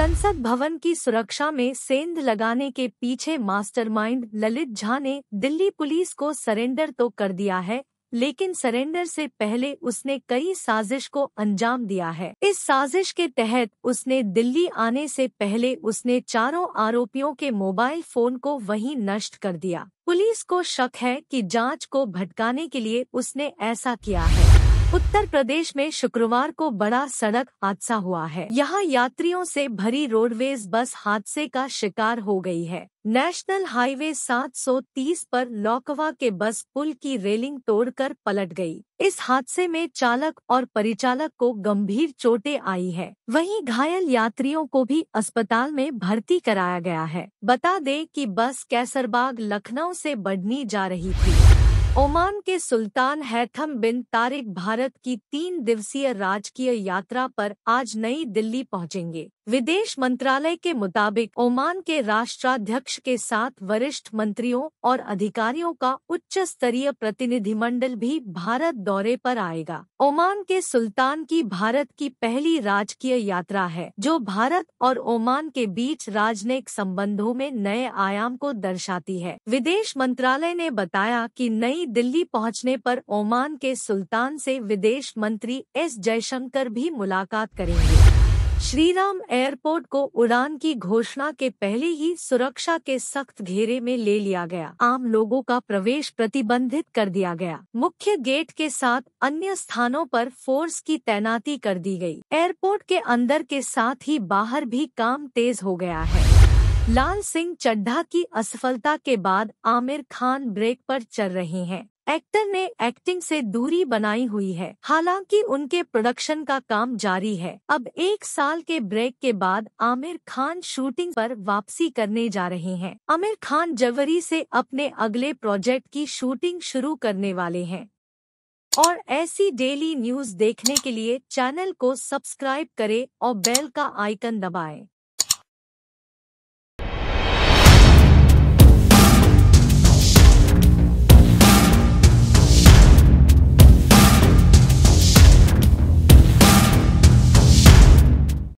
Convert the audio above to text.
संसद भवन की सुरक्षा में सेंध लगाने के पीछे मास्टरमाइंड ललित झा ने दिल्ली पुलिस को सरेंडर तो कर दिया है लेकिन सरेंडर से पहले उसने कई साजिश को अंजाम दिया है इस साजिश के तहत उसने दिल्ली आने से पहले उसने चारों आरोपियों के मोबाइल फोन को वहीं नष्ट कर दिया पुलिस को शक है कि जांच को भटकाने के लिए उसने ऐसा किया है उत्तर प्रदेश में शुक्रवार को बड़ा सड़क हादसा हुआ है यहाँ यात्रियों से भरी रोडवेज बस हादसे का शिकार हो गई है नेशनल हाईवे 730 पर लौकवा के बस पुल की रेलिंग तोड़कर पलट गई। इस हादसे में चालक और परिचालक को गंभीर चोटें आई है वहीं घायल यात्रियों को भी अस्पताल में भर्ती कराया गया है बता दें कि बस कैसरबाग लखनऊ से बढ़नी जा रही थी ओमान के सुल्तान हैथम बिन तारिक भारत की तीन दिवसीय राजकीय यात्रा पर आज नई दिल्ली पहुंचेंगे विदेश मंत्रालय के मुताबिक ओमान के राष्ट्राध्यक्ष के साथ वरिष्ठ मंत्रियों और अधिकारियों का उच्च स्तरीय प्रतिनिधिमंडल भी भारत दौरे पर आएगा ओमान के सुल्तान की भारत की पहली राजकीय यात्रा है जो भारत और ओमान के बीच राजनयिक संबंधों में नए आयाम को दर्शाती है विदेश मंत्रालय ने बताया कि नई दिल्ली पहुंचने पर ओमान के सुल्तान से विदेश मंत्री एस जयशंकर भी मुलाकात करेंगे श्रीराम एयरपोर्ट को उड़ान की घोषणा के पहले ही सुरक्षा के सख्त घेरे में ले लिया गया आम लोगों का प्रवेश प्रतिबंधित कर दिया गया मुख्य गेट के साथ अन्य स्थानों पर फोर्स की तैनाती कर दी गई। एयरपोर्ट के अंदर के साथ ही बाहर भी काम तेज हो गया है लाल सिंह चड्ढा की असफलता के बाद आमिर खान ब्रेक पर चल रहे हैं एक्टर ने एक्टिंग से दूरी बनाई हुई है हालांकि उनके प्रोडक्शन का काम जारी है अब एक साल के ब्रेक के बाद आमिर खान शूटिंग पर वापसी करने जा रहे हैं आमिर खान जनवरी से अपने अगले प्रोजेक्ट की शूटिंग शुरू करने वाले हैं और ऐसी डेली न्यूज देखने के लिए चैनल को सब्सक्राइब करें और बेल का आइकन दबाएं।